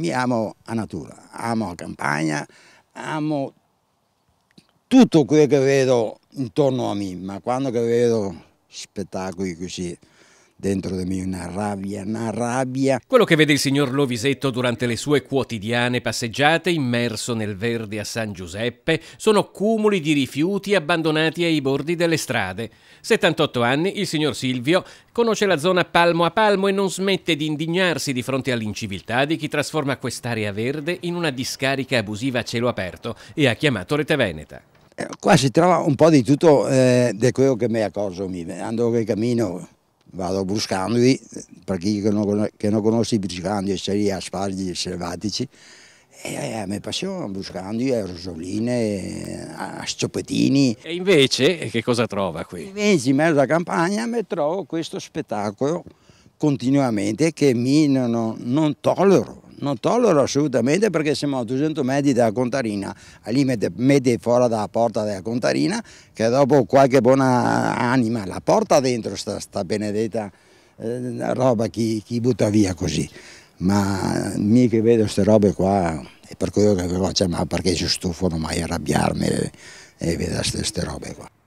Mi amo la natura, amo la campagna, amo tutto quello che vedo intorno a me, ma quando vedo spettacoli così dentro di me una rabbia, una rabbia. Quello che vede il signor Lovisetto durante le sue quotidiane passeggiate immerso nel verde a San Giuseppe sono cumuli di rifiuti abbandonati ai bordi delle strade. 78 anni, il signor Silvio conosce la zona palmo a palmo e non smette di indignarsi di fronte all'inciviltà di chi trasforma quest'area verde in una discarica abusiva a cielo aperto e ha chiamato Rete Veneta. Eh, qua si trova un po' di tutto eh, di quello che mi accorgo, andando che cammino vado a Bruscanvi, per chi non, che non conosce i c'è gli a Selvatici, e a me passiamo a Bruscanvi, a Rosoline, a Sciopettini. E invece che cosa trova qui? Invece in mezzo alla campagna mi trovo questo spettacolo continuamente che mi non, non tollero, non tollero assolutamente perché siamo a 200 metri dalla contarina, lì mette, mette fuori dalla porta della contarina che dopo qualche buona anima la porta dentro sta, sta benedetta eh, roba chi, chi, butta via così, ma mica vedo queste robe qua e per quello che faccio, ma perché ci stufano mai arrabbiarmi e, e vedo queste robe qua.